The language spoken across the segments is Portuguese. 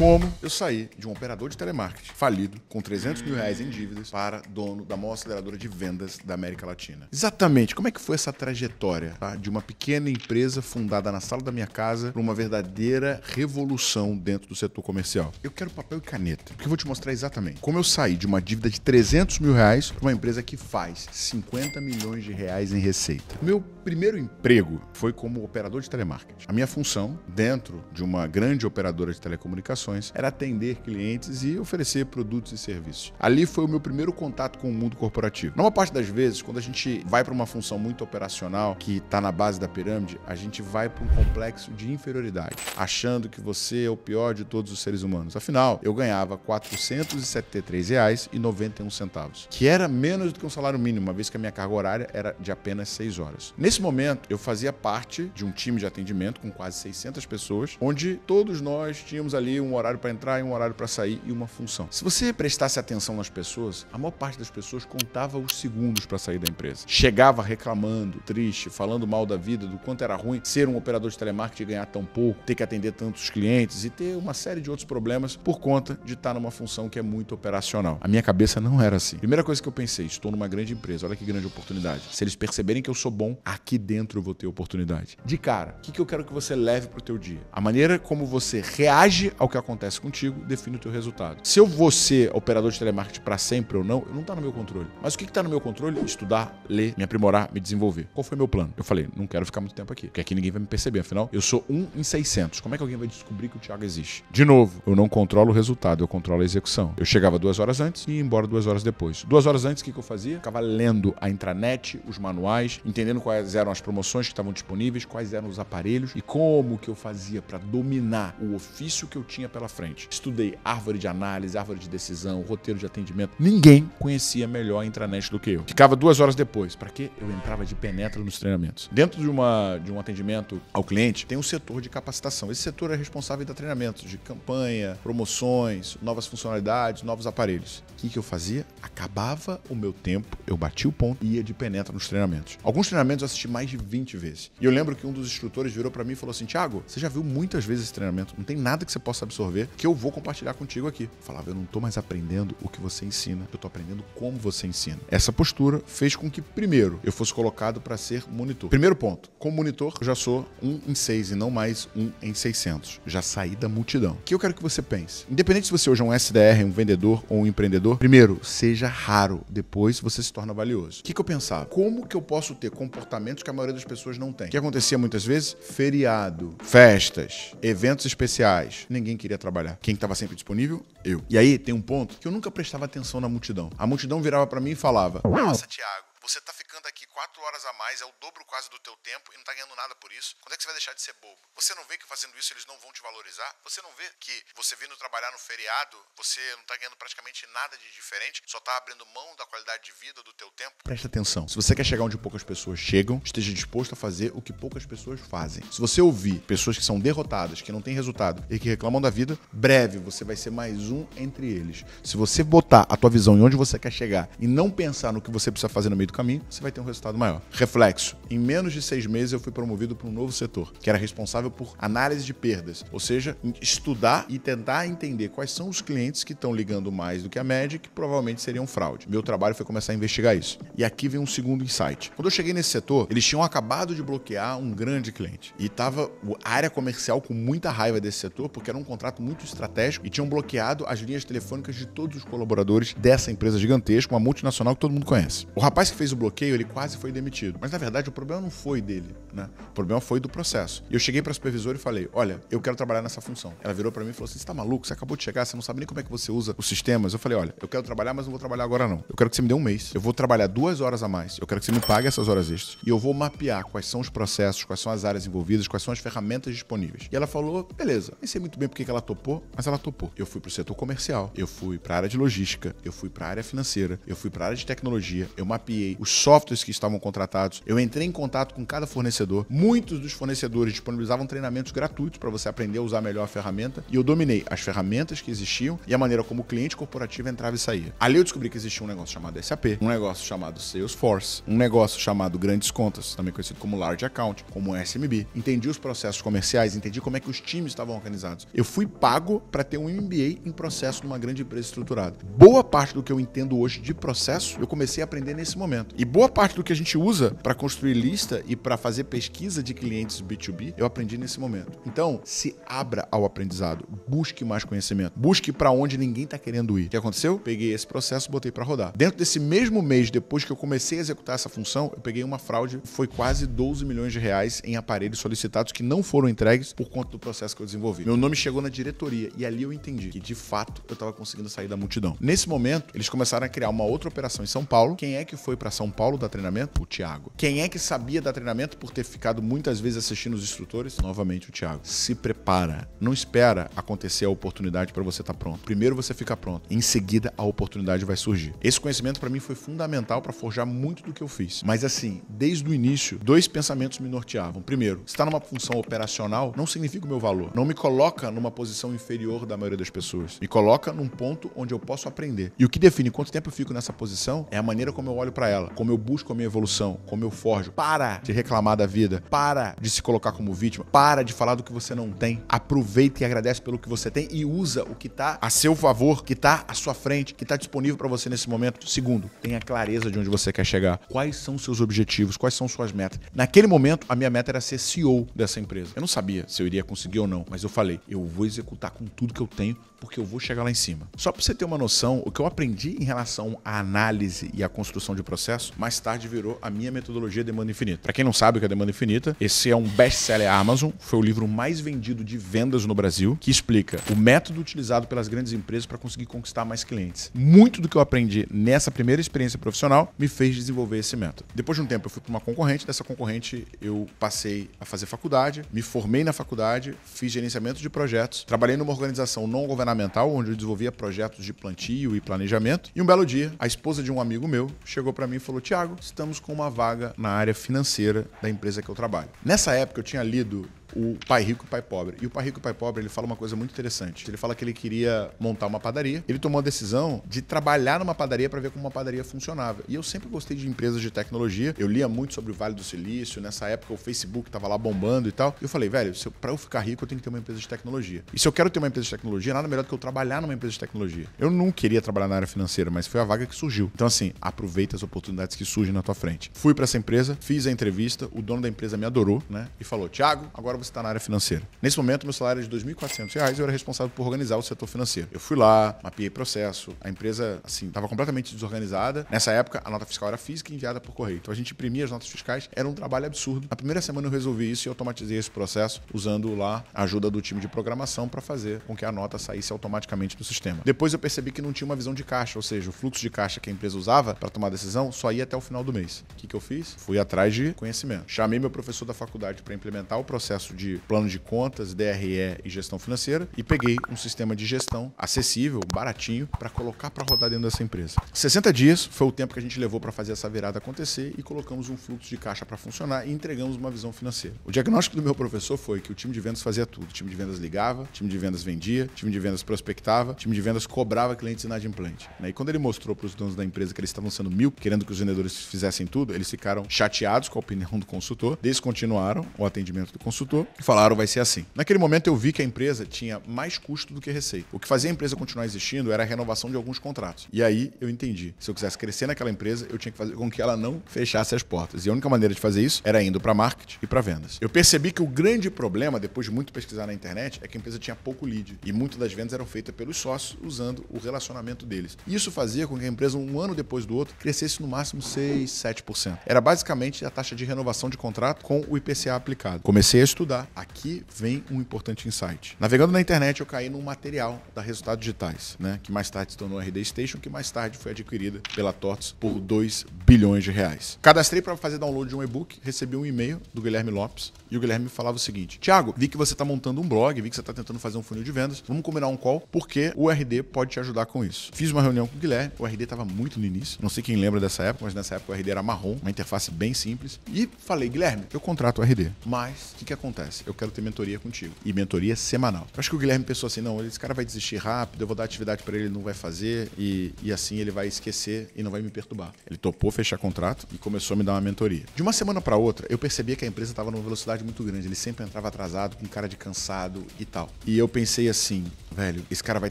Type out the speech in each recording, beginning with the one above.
como eu saí de um operador de telemarketing falido, com 300 mil reais em dívidas, para dono da maior aceleradora de vendas da América Latina. Exatamente, como é que foi essa trajetória tá? de uma pequena empresa fundada na sala da minha casa para uma verdadeira revolução dentro do setor comercial? Eu quero papel e caneta, porque eu vou te mostrar exatamente como eu saí de uma dívida de 300 mil reais para uma empresa que faz 50 milhões de reais em receita. Meu primeiro emprego foi como operador de telemarketing. A minha função, dentro de uma grande operadora de telecomunicações, era atender clientes e oferecer produtos e serviços. Ali foi o meu primeiro contato com o mundo corporativo. Na maior parte das vezes, quando a gente vai para uma função muito operacional que está na base da pirâmide, a gente vai para um complexo de inferioridade, achando que você é o pior de todos os seres humanos. Afinal, eu ganhava R$ 473,91, que era menos do que um salário mínimo, uma vez que a minha carga horária era de apenas 6 horas. Nesse momento, eu fazia parte de um time de atendimento com quase 600 pessoas, onde todos nós tínhamos ali um horário para entrar e um horário para sair e uma função. Se você prestasse atenção nas pessoas, a maior parte das pessoas contava os segundos para sair da empresa. Chegava reclamando, triste, falando mal da vida, do quanto era ruim ser um operador de telemarketing e ganhar tão pouco, ter que atender tantos clientes e ter uma série de outros problemas por conta de estar tá numa função que é muito operacional. A minha cabeça não era assim. Primeira coisa que eu pensei, estou numa grande empresa, olha que grande oportunidade. Se eles perceberem que eu sou bom, aqui dentro eu vou ter oportunidade. De cara, o que, que eu quero que você leve para o teu dia? A maneira como você reage ao que acontece acontece contigo define o teu resultado. Se eu vou ser operador de telemarketing para sempre ou não, não está no meu controle. Mas o que está no meu controle? Estudar, ler, me aprimorar, me desenvolver. Qual foi meu plano? Eu falei, não quero ficar muito tempo aqui, porque aqui ninguém vai me perceber. Afinal, eu sou um em 600. Como é que alguém vai descobrir que o Thiago existe? De novo, eu não controlo o resultado, eu controlo a execução. Eu chegava duas horas antes e ia embora duas horas depois. Duas horas antes, o que, que eu fazia? Ficava lendo a intranet, os manuais, entendendo quais eram as promoções que estavam disponíveis, quais eram os aparelhos e como que eu fazia para dominar o ofício que eu tinha para pela frente. Estudei árvore de análise, árvore de decisão, roteiro de atendimento. Ninguém conhecia melhor a intranet do que eu. Ficava duas horas depois. Para quê? Eu entrava de penetra nos treinamentos. Dentro de, uma, de um atendimento ao cliente, tem um setor de capacitação. Esse setor é responsável da treinamentos de campanha, promoções, novas funcionalidades, novos aparelhos. O que, que eu fazia? Acabava o meu tempo, eu bati o ponto e ia de penetra nos treinamentos. Alguns treinamentos eu assisti mais de 20 vezes. E eu lembro que um dos instrutores virou para mim e falou assim: Tiago, você já viu muitas vezes esse treinamento, não tem nada que você possa absorver absorver, que eu vou compartilhar contigo aqui. falava, eu não estou mais aprendendo o que você ensina, eu estou aprendendo como você ensina. Essa postura fez com que, primeiro, eu fosse colocado para ser monitor. Primeiro ponto, como monitor, eu já sou um em seis e não mais um em 600. Já saí da multidão. O que eu quero que você pense? Independente se você hoje é um SDR, um vendedor ou um empreendedor, primeiro, seja raro, depois você se torna valioso. O que, que eu pensava? Como que eu posso ter comportamentos que a maioria das pessoas não tem? O que acontecia muitas vezes? Feriado, festas, eventos especiais. Ninguém queria trabalhar. Quem estava sempre disponível? Eu. E aí tem um ponto que eu nunca prestava atenção na multidão. A multidão virava para mim e falava: Nossa, Thiago, você tá ficando aqui quatro 24 horas a mais, é o dobro quase do teu tempo e não tá ganhando nada por isso. Quando é que você vai deixar de ser bobo? Você não vê que fazendo isso eles não vão te valorizar? Você não vê que você vindo trabalhar no feriado, você não tá ganhando praticamente nada de diferente, só tá abrindo mão da qualidade de vida, do teu tempo? Presta atenção. Se você quer chegar onde poucas pessoas chegam, esteja disposto a fazer o que poucas pessoas fazem. Se você ouvir pessoas que são derrotadas, que não têm resultado e que reclamam da vida, breve você vai ser mais um entre eles. Se você botar a tua visão em onde você quer chegar e não pensar no que você precisa fazer no meio do caminho, você vai ter um resultado maior maior. Reflexo. Em menos de seis meses eu fui promovido para um novo setor, que era responsável por análise de perdas, ou seja, estudar e tentar entender quais são os clientes que estão ligando mais do que a média, que provavelmente seriam fraude. Meu trabalho foi começar a investigar isso. E aqui vem um segundo insight. Quando eu cheguei nesse setor, eles tinham acabado de bloquear um grande cliente e estava a área comercial com muita raiva desse setor porque era um contrato muito estratégico e tinham bloqueado as linhas telefônicas de todos os colaboradores dessa empresa gigantesca, uma multinacional que todo mundo conhece. O rapaz que fez o bloqueio, ele quase foi demitido. Mas na verdade o problema não foi dele, né? O problema foi do processo. E eu cheguei para a supervisora e falei: "Olha, eu quero trabalhar nessa função". Ela virou para mim e falou assim: "Você tá maluco? Você acabou de chegar, você não sabe nem como é que você usa os sistemas". Eu falei: "Olha, eu quero trabalhar, mas não vou trabalhar agora não. Eu quero que você me dê um mês. Eu vou trabalhar duas horas a mais. Eu quero que você me pague essas horas extras e eu vou mapear quais são os processos, quais são as áreas envolvidas, quais são as ferramentas disponíveis". E ela falou: "Beleza". Nem sei muito bem porque que ela topou, mas ela topou. Eu fui pro setor comercial, eu fui para a área de logística, eu fui para a área financeira, eu fui para a área de tecnologia, eu mapeei os softwares que estavam contratados. Eu entrei em contato com cada fornecedor. Muitos dos fornecedores disponibilizavam treinamentos gratuitos para você aprender a usar melhor a ferramenta. E eu dominei as ferramentas que existiam e a maneira como o cliente corporativo entrava e saía. Ali eu descobri que existia um negócio chamado SAP, um negócio chamado Salesforce, um negócio chamado Grandes Contas, também conhecido como Large Account, como SMB. Entendi os processos comerciais, entendi como é que os times estavam organizados. Eu fui pago para ter um MBA em processo numa grande empresa estruturada. Boa parte do que eu entendo hoje de processo, eu comecei a aprender nesse momento. E boa parte do que a gente usa para construir lista e para fazer pesquisa de clientes B2B, eu aprendi nesse momento. Então, se abra ao aprendizado, busque mais conhecimento, busque para onde ninguém está querendo ir. O que aconteceu? Peguei esse processo, botei para rodar. Dentro desse mesmo mês, depois que eu comecei a executar essa função, eu peguei uma fraude, foi quase 12 milhões de reais em aparelhos solicitados que não foram entregues por conta do processo que eu desenvolvi. Meu nome chegou na diretoria e ali eu entendi que de fato eu estava conseguindo sair da multidão. Nesse momento, eles começaram a criar uma outra operação em São Paulo. Quem é que foi para São Paulo dar treinamento? o Thiago. Quem é que sabia dar treinamento por ter ficado muitas vezes assistindo os instrutores? Novamente o Thiago. Se prepara. Não espera acontecer a oportunidade para você estar tá pronto. Primeiro você fica pronto. Em seguida a oportunidade vai surgir. Esse conhecimento para mim foi fundamental para forjar muito do que eu fiz. Mas assim, desde o início, dois pensamentos me norteavam. Primeiro, estar numa função operacional não significa o meu valor. Não me coloca numa posição inferior da maioria das pessoas. Me coloca num ponto onde eu posso aprender. E o que define quanto tempo eu fico nessa posição é a maneira como eu olho para ela, como eu busco a minha evolução emoção, como eu forjo. Para de reclamar da vida. Para de se colocar como vítima. Para de falar do que você não tem. Aproveita e agradece pelo que você tem e usa o que está a seu favor, que está à sua frente, que está disponível para você nesse momento. Segundo, tenha clareza de onde você quer chegar. Quais são seus objetivos? Quais são suas metas? Naquele momento, a minha meta era ser CEO dessa empresa. Eu não sabia se eu iria conseguir ou não, mas eu falei, eu vou executar com tudo que eu tenho porque eu vou chegar lá em cima. Só para você ter uma noção, o que eu aprendi em relação à análise e à construção de processo, mais tarde virou a minha metodologia demanda infinita. Para quem não sabe o que é demanda infinita, esse é um best-seller Amazon, foi o livro mais vendido de vendas no Brasil, que explica o método utilizado pelas grandes empresas para conseguir conquistar mais clientes. Muito do que eu aprendi nessa primeira experiência profissional me fez desenvolver esse método. Depois de um tempo eu fui para uma concorrente, dessa concorrente eu passei a fazer faculdade, me formei na faculdade, fiz gerenciamento de projetos, trabalhei numa organização não governamental governamental, onde eu desenvolvia projetos de plantio e planejamento. E um belo dia, a esposa de um amigo meu chegou para mim e falou: Tiago, estamos com uma vaga na área financeira da empresa que eu trabalho. Nessa época, eu tinha lido o pai rico e o pai pobre. E o pai rico e o pai pobre, ele fala uma coisa muito interessante. Ele fala que ele queria montar uma padaria. Ele tomou a decisão de trabalhar numa padaria para ver como uma padaria funcionava. E eu sempre gostei de empresas de tecnologia. Eu lia muito sobre o Vale do Silício. Nessa época, o Facebook tava lá bombando e tal. E eu falei, velho, para pra eu ficar rico, eu tenho que ter uma empresa de tecnologia. E se eu quero ter uma empresa de tecnologia, nada melhor do que eu trabalhar numa empresa de tecnologia. Eu não queria trabalhar na área financeira, mas foi a vaga que surgiu. Então, assim, aproveita as oportunidades que surgem na tua frente. Fui para essa empresa, fiz a entrevista, o dono da empresa me adorou, né? E falou: Tiago, agora você está na área financeira. Nesse momento, meu salário era é de R$ 2.400 eu era responsável por organizar o setor financeiro. Eu fui lá, mapeei processo, a empresa, assim, estava completamente desorganizada. Nessa época, a nota fiscal era física e enviada por correio. Então a gente imprimia as notas fiscais, era um trabalho absurdo. Na primeira semana eu resolvi isso e automatizei esse processo usando lá a ajuda do time de programação para fazer com que a nota saísse automaticamente do sistema. Depois eu percebi que não tinha uma visão de caixa, ou seja, o fluxo de caixa que a empresa usava para tomar decisão só ia até o final do mês. O que, que eu fiz? Fui atrás de conhecimento. Chamei meu professor da faculdade para implementar o processo de plano de contas, DRE e gestão financeira e peguei um sistema de gestão acessível, baratinho, para colocar para rodar dentro dessa empresa. 60 dias foi o tempo que a gente levou para fazer essa virada acontecer e colocamos um fluxo de caixa para funcionar e entregamos uma visão financeira. O diagnóstico do meu professor foi que o time de vendas fazia tudo. O time de vendas ligava, o time de vendas vendia, o time de vendas prospectava, o time de vendas cobrava clientes inadimplente. implante. Né? E quando ele mostrou para os donos da empresa que eles estavam sendo mil, querendo que os vendedores fizessem tudo, eles ficaram chateados com a opinião do consultor, descontinuaram o atendimento do consultor e falaram, vai ser assim. Naquele momento eu vi que a empresa tinha mais custo do que receita. O que fazia a empresa continuar existindo era a renovação de alguns contratos. E aí eu entendi. Se eu quisesse crescer naquela empresa, eu tinha que fazer com que ela não fechasse as portas. E a única maneira de fazer isso era indo para marketing e para vendas. Eu percebi que o grande problema, depois de muito pesquisar na internet, é que a empresa tinha pouco lead. E muitas das vendas eram feitas pelos sócios usando o relacionamento deles. Isso fazia com que a empresa, um ano depois do outro, crescesse no máximo 6, 7%. Era basicamente a taxa de renovação de contrato com o IPCA aplicado. Comecei a estudar estudar. Aqui vem um importante insight. Navegando na internet, eu caí num material da Resultados Digitais, né? Que mais tarde se tornou a RD Station, que mais tarde foi adquirida pela Tortos por 2 bilhões de reais. Cadastrei para fazer download de um e-book, recebi um e-mail do Guilherme Lopes e o Guilherme me falava o seguinte: Tiago, vi que você está montando um blog, vi que você está tentando fazer um funil de vendas, vamos combinar um call porque o RD pode te ajudar com isso. Fiz uma reunião com o Guilherme, o RD estava muito no início, não sei quem lembra dessa época, mas nessa época o RD era marrom, uma interface bem simples, e falei: Guilherme, eu contrato o RD, mas o que, que acontece? acontece? Eu quero ter mentoria contigo. E mentoria semanal. Eu acho que o Guilherme pensou assim: não, esse cara vai desistir rápido, eu vou dar atividade para ele, ele não vai fazer, e, e assim ele vai esquecer e não vai me perturbar. Ele topou fechar contrato e começou a me dar uma mentoria. De uma semana para outra, eu percebia que a empresa estava numa velocidade muito grande. Ele sempre entrava atrasado, com cara de cansado e tal. E eu pensei assim, velho, esse cara vai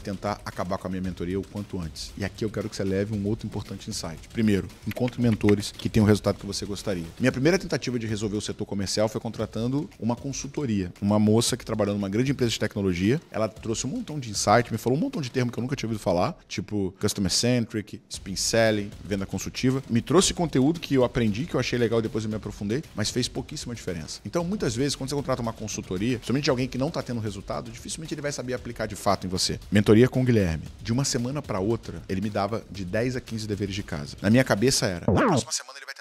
tentar acabar com a minha mentoria o quanto antes. E aqui eu quero que você leve um outro importante insight. Primeiro, encontre mentores que tenham o resultado que você gostaria. Minha primeira tentativa de resolver o setor comercial foi contratando uma consultoria. Uma moça que trabalhou numa grande empresa de tecnologia, ela trouxe um montão de insight, me falou um montão de termos que eu nunca tinha ouvido falar, tipo customer centric, spin selling, venda consultiva. Me trouxe conteúdo que eu aprendi, que eu achei legal e depois eu me aprofundei, mas fez pouquíssima diferença. Então, muitas vezes, quando você contrata uma consultoria, principalmente de alguém que não está tendo resultado, dificilmente ele vai saber aplicar de fato em você. Mentoria com o Guilherme. De uma semana para outra, ele me dava de 10 a 15 deveres de casa. Na minha cabeça era, na próxima semana ele vai ter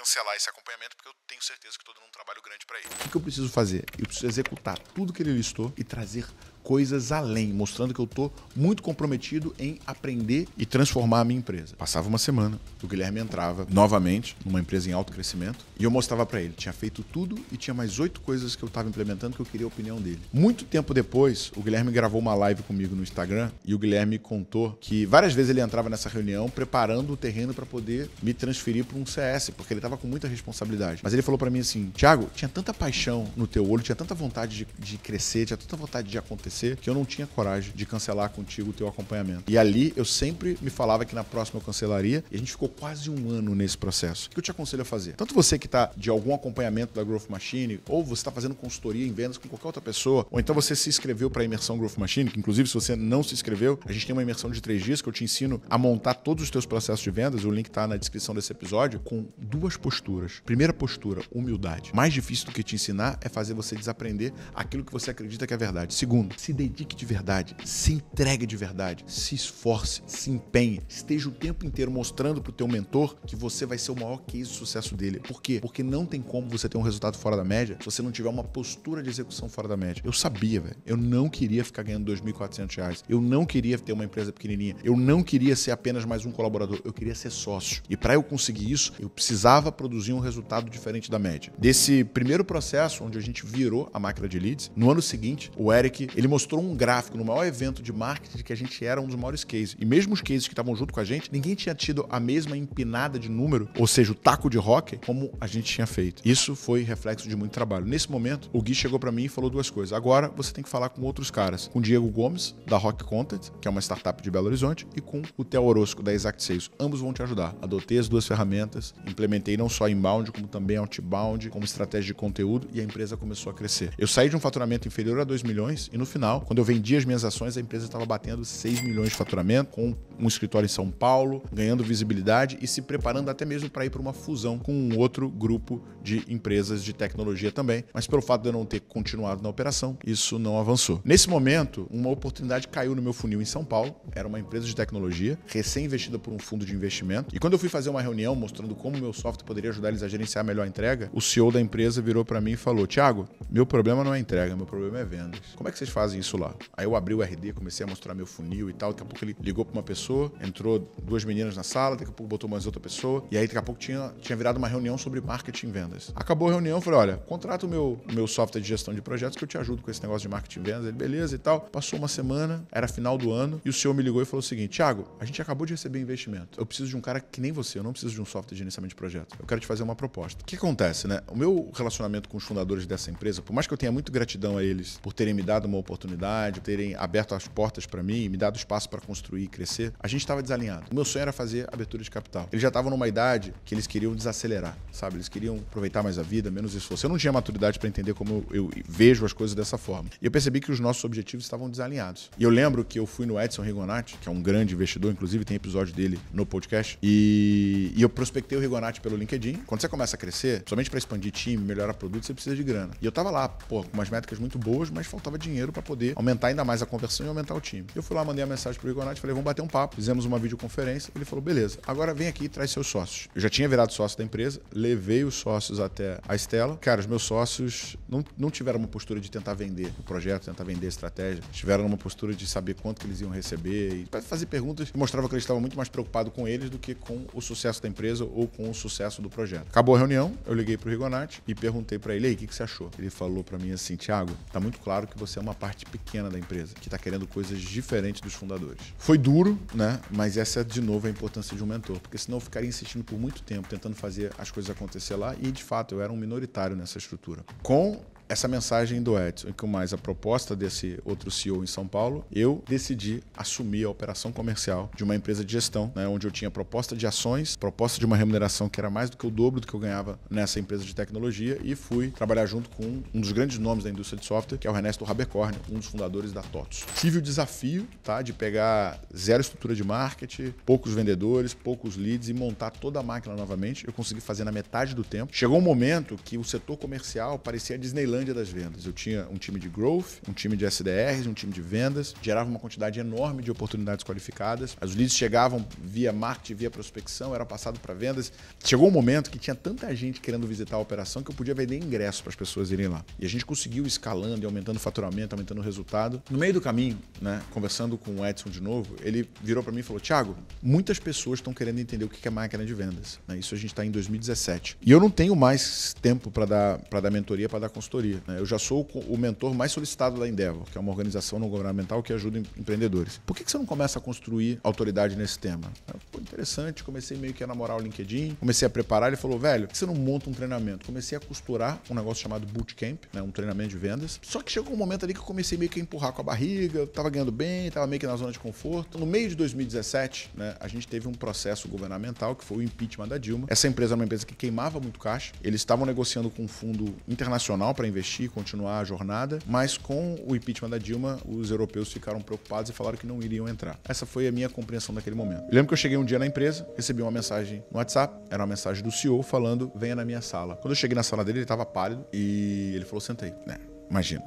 cancelar esse acompanhamento, porque eu tenho certeza que estou dando um trabalho grande para ele. O que eu preciso fazer? Eu preciso executar tudo que ele listou e trazer coisas além, mostrando que eu estou muito comprometido em aprender e transformar a minha empresa. Passava uma semana, o Guilherme entrava novamente numa empresa em alto crescimento e eu mostrava para ele, tinha feito tudo e tinha mais oito coisas que eu estava implementando que eu queria a opinião dele. Muito tempo depois, o Guilherme gravou uma live comigo no Instagram e o Guilherme contou que várias vezes ele entrava nessa reunião preparando o terreno para poder me transferir para um CS, porque ele estava com muita responsabilidade. Mas ele falou para mim assim: "Tiago, tinha tanta paixão no teu olho, tinha tanta vontade de, de crescer, tinha tanta vontade de acontecer que eu não tinha coragem de cancelar contigo o teu acompanhamento. E ali eu sempre me falava que na próxima eu cancelaria e a gente ficou quase um ano nesse processo. O que eu te aconselho a fazer? Tanto você que está de algum acompanhamento da Growth Machine, ou você está fazendo consultoria em vendas com qualquer outra pessoa, ou então você se inscreveu para a imersão Growth Machine, que inclusive se você não se inscreveu, a gente tem uma imersão de três dias que eu te ensino a montar todos os teus processos de vendas, o link está na descrição desse episódio, com duas posturas. Primeira postura, humildade. Mais difícil do que te ensinar é fazer você desaprender aquilo que você acredita que é verdade. Segundo, se se dedique de verdade, se entregue de verdade, se esforce, se empenhe, esteja o tempo inteiro mostrando para o teu mentor que você vai ser o maior case de sucesso dele. Por quê? Porque não tem como você ter um resultado fora da média se você não tiver uma postura de execução fora da média. Eu sabia, velho. Eu não queria ficar ganhando 2.400 reais. Eu não queria ter uma empresa pequenininha. Eu não queria ser apenas mais um colaborador. Eu queria ser sócio. E para eu conseguir isso, eu precisava produzir um resultado diferente da média. Desse primeiro processo, onde a gente virou a máquina de leads, no ano seguinte, o Eric, ele mostrou um gráfico no maior evento de marketing que a gente era um dos maiores cases. E mesmo os cases que estavam junto com a gente, ninguém tinha tido a mesma empinada de número, ou seja, o taco de rock, como a gente tinha feito. Isso foi reflexo de muito trabalho. Nesse momento, o Gui chegou para mim e falou duas coisas. Agora você tem que falar com outros caras, com o Diego Gomes, da Rock Content, que é uma startup de Belo Horizonte, e com o Theo Orosco, da Exact Sales. Ambos vão te ajudar. Adotei as duas ferramentas, implementei não só inbound, como também outbound, como estratégia de conteúdo, e a empresa começou a crescer. Eu saí de um faturamento inferior a 2 milhões e no final final, quando eu vendi as minhas ações, a empresa estava batendo 6 milhões de faturamento, com um escritório em São Paulo, ganhando visibilidade e se preparando até mesmo para ir para uma fusão com um outro grupo de empresas de tecnologia também. Mas pelo fato de eu não ter continuado na operação, isso não avançou. Nesse momento, uma oportunidade caiu no meu funil em São Paulo. Era uma empresa de tecnologia, recém-investida por um fundo de investimento. E quando eu fui fazer uma reunião mostrando como o meu software poderia ajudar eles a gerenciar melhor a entrega, o CEO da empresa virou para mim e falou: Tiago, meu problema não é entrega, meu problema é vendas. Como é que vocês fazem? fazem isso lá. Aí eu abri o RD, comecei a mostrar meu funil e tal. Daqui a pouco ele ligou pra uma pessoa, entrou duas meninas na sala, daqui a pouco botou mais outra pessoa. E aí daqui a pouco tinha, tinha virado uma reunião sobre marketing e vendas. Acabou a reunião, falei: olha, contrata o meu, meu software de gestão de projetos que eu te ajudo com esse negócio de marketing e vendas. Ele, beleza e tal. Passou uma semana, era final do ano, e o senhor me ligou e falou o seguinte: Thiago, a gente acabou de receber investimento. Eu preciso de um cara que nem você, eu não preciso de um software de gerenciamento de projeto. Eu quero te fazer uma proposta. O que acontece, né? O meu relacionamento com os fundadores dessa empresa, por mais que eu tenha muito gratidão a eles por terem me dado uma oportunidade, oportunidade, terem aberto as portas para mim, me dado espaço para construir e crescer, a gente estava desalinhado. O meu sonho era fazer abertura de capital. Eles já estavam numa idade que eles queriam desacelerar, sabe? Eles queriam aproveitar mais a vida, menos esforço. Eu não tinha maturidade para entender como eu, vejo as coisas dessa forma. E eu percebi que os nossos objetivos estavam desalinhados. E eu lembro que eu fui no Edson Rigonati, que é um grande investidor, inclusive tem episódio dele no podcast, e, e eu prospectei o Rigonati pelo LinkedIn. Quando você começa a crescer, somente para expandir time, melhorar produto, você precisa de grana. E eu tava lá, pô, com umas métricas muito boas, mas faltava dinheiro para poder aumentar ainda mais a conversão e aumentar o time. Eu fui lá, mandei a mensagem pro Rigonato, falei, vamos bater um papo. Fizemos uma videoconferência. Ele falou, beleza, agora vem aqui e traz seus sócios. Eu já tinha virado sócio da empresa, levei os sócios até a Estela. Cara, os meus sócios não, não tiveram uma postura de tentar vender o projeto, tentar vender a estratégia. Tiveram uma postura de saber quanto que eles iam receber e fazer perguntas mostrava que eles estavam muito mais preocupados com eles do que com o sucesso da empresa ou com o sucesso do projeto. Acabou a reunião, eu liguei pro Rigonati e perguntei para ele, aí, o que, que você achou? Ele falou para mim assim, Thiago, tá muito claro que você é uma parte parte pequena da empresa, que está querendo coisas diferentes dos fundadores. Foi duro, né? Mas essa é, de novo, é a importância de um mentor, porque senão eu ficaria insistindo por muito tempo, tentando fazer as coisas acontecer lá, e de fato eu era um minoritário nessa estrutura. Com essa mensagem do Edson, que mais a proposta desse outro CEO em São Paulo, eu decidi assumir a operação comercial de uma empresa de gestão, né, onde eu tinha proposta de ações, proposta de uma remuneração que era mais do que o dobro do que eu ganhava nessa empresa de tecnologia e fui trabalhar junto com um dos grandes nomes da indústria de software, que é o Ernesto Rabecorn, um dos fundadores da TOTOS. Tive o desafio tá, de pegar zero estrutura de marketing, poucos vendedores, poucos leads e montar toda a máquina novamente. Eu consegui fazer na metade do tempo. Chegou um momento que o setor comercial parecia Disneyland Tailândia das vendas. Eu tinha um time de growth, um time de SDRs, um time de vendas, gerava uma quantidade enorme de oportunidades qualificadas. As leads chegavam via marketing, via prospecção, era passado para vendas. Chegou um momento que tinha tanta gente querendo visitar a operação que eu podia vender ingresso para as pessoas irem lá. E a gente conseguiu escalando e aumentando o faturamento, aumentando o resultado. No meio do caminho, né, conversando com o Edson de novo, ele virou para mim e falou: Thiago, muitas pessoas estão querendo entender o que é máquina de vendas. Né? Isso a gente está em 2017. E eu não tenho mais tempo para dar, dar mentoria, para dar consultoria consultoria. Né? Eu já sou o mentor mais solicitado da Endeavor, que é uma organização não governamental que ajuda empreendedores. Por que você não começa a construir autoridade nesse tema? Ah, pô, interessante, comecei meio que a namorar o LinkedIn, comecei a preparar, ele falou, velho, por que você não monta um treinamento? Comecei a costurar um negócio chamado Bootcamp, né? um treinamento de vendas. Só que chegou um momento ali que eu comecei meio que a empurrar com a barriga, tava ganhando bem, tava meio que na zona de conforto. No meio de 2017, né, a gente teve um processo governamental que foi o impeachment da Dilma. Essa empresa era uma empresa que queimava muito caixa, eles estavam negociando com um fundo internacional para investir investir, continuar a jornada, mas com o impeachment da Dilma, os europeus ficaram preocupados e falaram que não iriam entrar. Essa foi a minha compreensão daquele momento. Eu lembro que eu cheguei um dia na empresa, recebi uma mensagem no WhatsApp, era uma mensagem do CEO falando: venha na minha sala. Quando eu cheguei na sala dele, ele estava pálido e ele falou: sentei. Né? Imagina,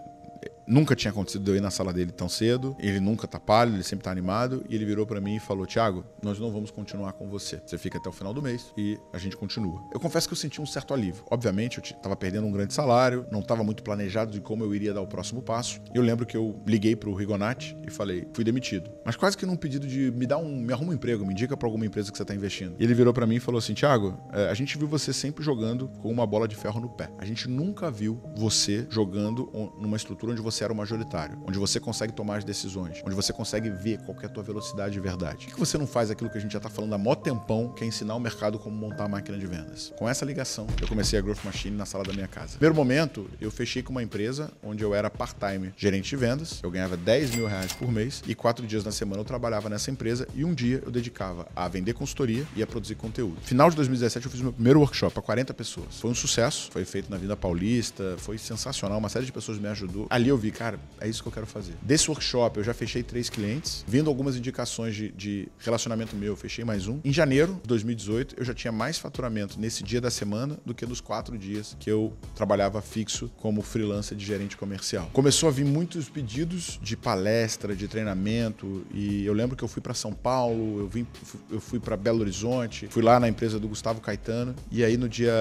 Nunca tinha acontecido eu ir na sala dele tão cedo. Ele nunca tá pálido, ele sempre tá animado. E ele virou para mim e falou: Tiago, nós não vamos continuar com você. Você fica até o final do mês e a gente continua. Eu confesso que eu senti um certo alívio. Obviamente, eu tava perdendo um grande salário, não tava muito planejado de como eu iria dar o próximo passo. Eu lembro que eu liguei pro Rigonati e falei: fui demitido. Mas quase que num pedido de me dá um, me arruma um emprego, me indica para alguma empresa que você tá investindo. E ele virou para mim e falou assim: Tiago, é, a gente viu você sempre jogando com uma bola de ferro no pé. A gente nunca viu você jogando numa estrutura onde você você era o majoritário, onde você consegue tomar as decisões, onde você consegue ver qual é a tua velocidade de verdade. Por que você não faz aquilo que a gente já está falando há mó tempão, que é ensinar o mercado como montar a máquina de vendas? Com essa ligação, eu comecei a Growth Machine na sala da minha casa. Primeiro momento, eu fechei com uma empresa onde eu era part-time gerente de vendas, eu ganhava 10 mil reais por mês e quatro dias na semana eu trabalhava nessa empresa e um dia eu dedicava a vender consultoria e a produzir conteúdo. Final de 2017 eu fiz meu primeiro workshop para 40 pessoas. Foi um sucesso, foi feito na Vida Paulista, foi sensacional, uma série de pessoas me ajudou. Ali eu vi, cara, é isso que eu quero fazer. Desse workshop, eu já fechei três clientes, vindo algumas indicações de, de relacionamento meu, fechei mais um. Em janeiro de 2018, eu já tinha mais faturamento nesse dia da semana do que nos quatro dias que eu trabalhava fixo como freelancer de gerente comercial. Começou a vir muitos pedidos de palestra, de treinamento, e eu lembro que eu fui para São Paulo, eu, vim, eu fui para Belo Horizonte, fui lá na empresa do Gustavo Caetano, e aí no dia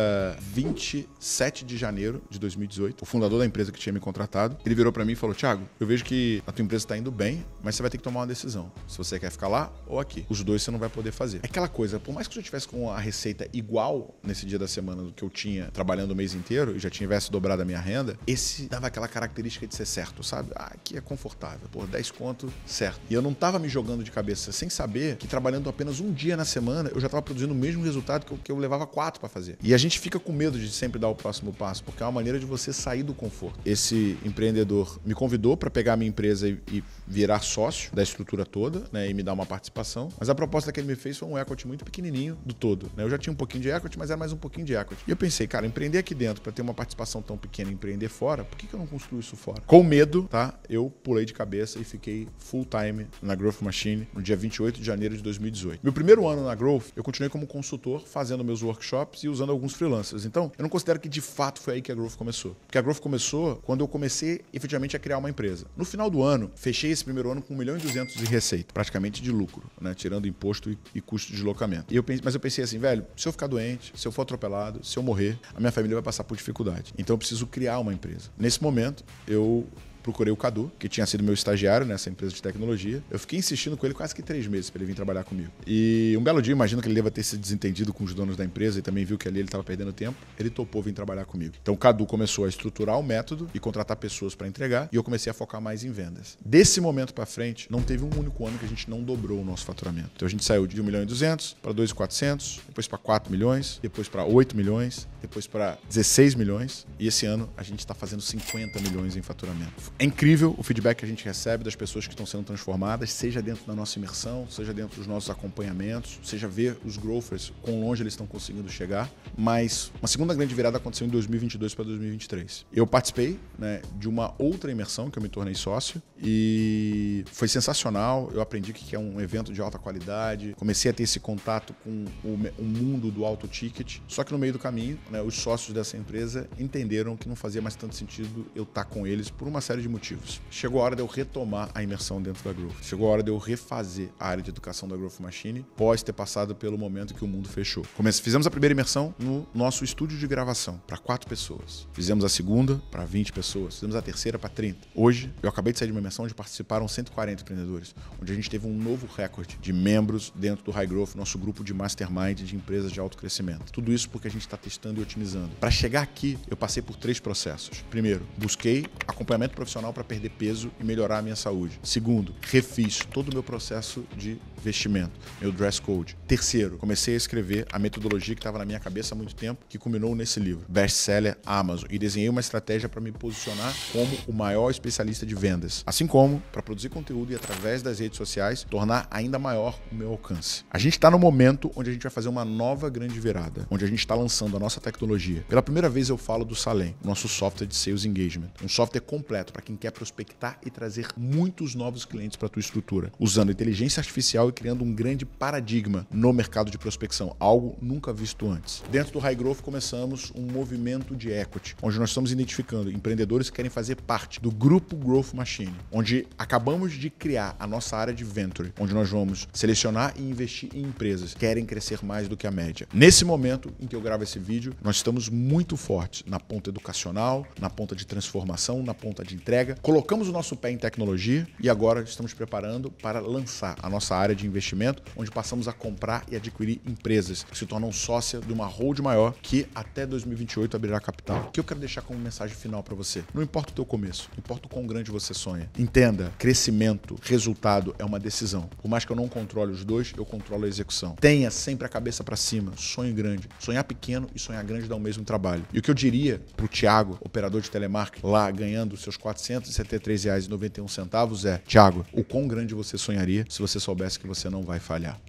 27 de janeiro de 2018, o fundador da empresa que tinha me contratado, ele virou virou para mim e falou: Thiago, eu vejo que a tua empresa está indo bem, mas você vai ter que tomar uma decisão. Se você quer ficar lá ou aqui. Os dois você não vai poder fazer. É aquela coisa, por mais que eu tivesse com a receita igual nesse dia da semana do que eu tinha trabalhando o mês inteiro, e já tivesse dobrado a minha renda, esse dava aquela característica de ser certo, sabe? Ah, aqui é confortável. Pô, 10 conto, certo. E eu não tava me jogando de cabeça sem saber que trabalhando apenas um dia na semana, eu já tava produzindo o mesmo resultado que eu, que eu levava quatro para fazer. E a gente fica com medo de sempre dar o próximo passo, porque é uma maneira de você sair do conforto. Esse empreendedor investidor me convidou para pegar a minha empresa e, e, virar sócio da estrutura toda, né, e me dar uma participação. Mas a proposta que ele me fez foi um equity muito pequenininho do todo, né? Eu já tinha um pouquinho de equity, mas era mais um pouquinho de equity. E eu pensei, cara, empreender aqui dentro para ter uma participação tão pequena, empreender fora, por que, que eu não construo isso fora? Com medo, tá? Eu pulei de cabeça e fiquei full time na Growth Machine no dia 28 de janeiro de 2018. Meu primeiro ano na Growth, eu continuei como consultor, fazendo meus workshops e usando alguns freelancers. Então, eu não considero que de fato foi aí que a Growth começou. Porque a Growth começou quando eu comecei efetivamente é criar uma empresa. No final do ano, fechei esse primeiro ano com 1 milhão e 200 de receita, praticamente de lucro, né? tirando imposto e, e custo de deslocamento. E eu pensei, mas eu pensei assim, velho, se eu ficar doente, se eu for atropelado, se eu morrer, a minha família vai passar por dificuldade. Então eu preciso criar uma empresa. Nesse momento, eu procurei o Cadu, que tinha sido meu estagiário nessa empresa de tecnologia. Eu fiquei insistindo com ele quase que três meses para ele vir trabalhar comigo. E um belo dia, imagino que ele deva ter se desentendido com os donos da empresa e também viu que ali ele estava perdendo tempo, ele topou vir trabalhar comigo. Então o Cadu começou a estruturar o método e contratar pessoas para entregar e eu comecei a focar mais em vendas. Desse momento para frente, não teve um único ano que a gente não dobrou o nosso faturamento. Então a gente saiu de 1 milhão e 200 para 2,400, depois para 4 milhões, depois para 8 milhões, depois para 16 milhões e esse ano a gente está fazendo 50 milhões em faturamento é incrível o feedback que a gente recebe das pessoas que estão sendo transformadas, seja dentro da nossa imersão, seja dentro dos nossos acompanhamentos, seja ver os growthers, quão longe eles estão conseguindo chegar. Mas uma segunda grande virada aconteceu em 2022 para 2023. Eu participei né, de uma outra imersão que eu me tornei sócio e foi sensacional. Eu aprendi que é um evento de alta qualidade, comecei a ter esse contato com o mundo do alto ticket. Só que no meio do caminho, né, os sócios dessa empresa entenderam que não fazia mais tanto sentido eu estar com eles por uma série de motivos. Chegou a hora de eu retomar a imersão dentro da Growth. Chegou a hora de eu refazer a área de educação da Growth Machine, pós ter passado pelo momento que o mundo fechou. Comece, fizemos a primeira imersão no nosso estúdio de gravação, para quatro pessoas. Fizemos a segunda para 20 pessoas. Fizemos a terceira para 30. Hoje, eu acabei de sair de uma imersão onde participaram 140 empreendedores, onde a gente teve um novo recorde de membros dentro do High Growth, nosso grupo de mastermind de empresas de alto crescimento. Tudo isso porque a gente está testando e otimizando. Para chegar aqui, eu passei por três processos. Primeiro, busquei acompanhamento profissional para perder peso e melhorar a minha saúde. Segundo, refiz todo o meu processo de vestimento, meu dress code. Terceiro, comecei a escrever a metodologia que estava na minha cabeça há muito tempo, que culminou nesse livro, best-seller Amazon, e desenhei uma estratégia para me posicionar como o maior especialista de vendas, assim como para produzir conteúdo e através das redes sociais tornar ainda maior o meu alcance. A gente está no momento onde a gente vai fazer uma nova grande virada, onde a gente está lançando a nossa tecnologia. Pela primeira vez eu falo do Salem, nosso software de sales engagement, um software completo para para quem quer prospectar e trazer muitos novos clientes para a tua estrutura, usando inteligência artificial e criando um grande paradigma no mercado de prospecção, algo nunca visto antes. Dentro do High Growth começamos um movimento de equity, onde nós estamos identificando empreendedores que querem fazer parte do grupo Growth Machine, onde acabamos de criar a nossa área de venture, onde nós vamos selecionar e investir em empresas que querem crescer mais do que a média. Nesse momento em que eu gravo esse vídeo, nós estamos muito fortes na ponta educacional, na ponta de transformação, na ponta de entrega entrega, colocamos o nosso pé em tecnologia e agora estamos preparando para lançar a nossa área de investimento, onde passamos a comprar e adquirir empresas que se tornam sócia de uma hold maior que até 2028 abrirá capital. O que eu quero deixar como mensagem final para você? Não importa o teu começo, importa o quão grande você sonha. Entenda, crescimento, resultado é uma decisão. Por mais que eu não controle os dois, eu controlo a execução. Tenha sempre a cabeça para cima, sonho grande. Sonhar pequeno e sonhar grande dá o mesmo trabalho. E o que eu diria para o Tiago operador de telemarketing, lá ganhando seus 400 473,91, é Tiago, o quão grande você sonharia se você soubesse que você não vai falhar?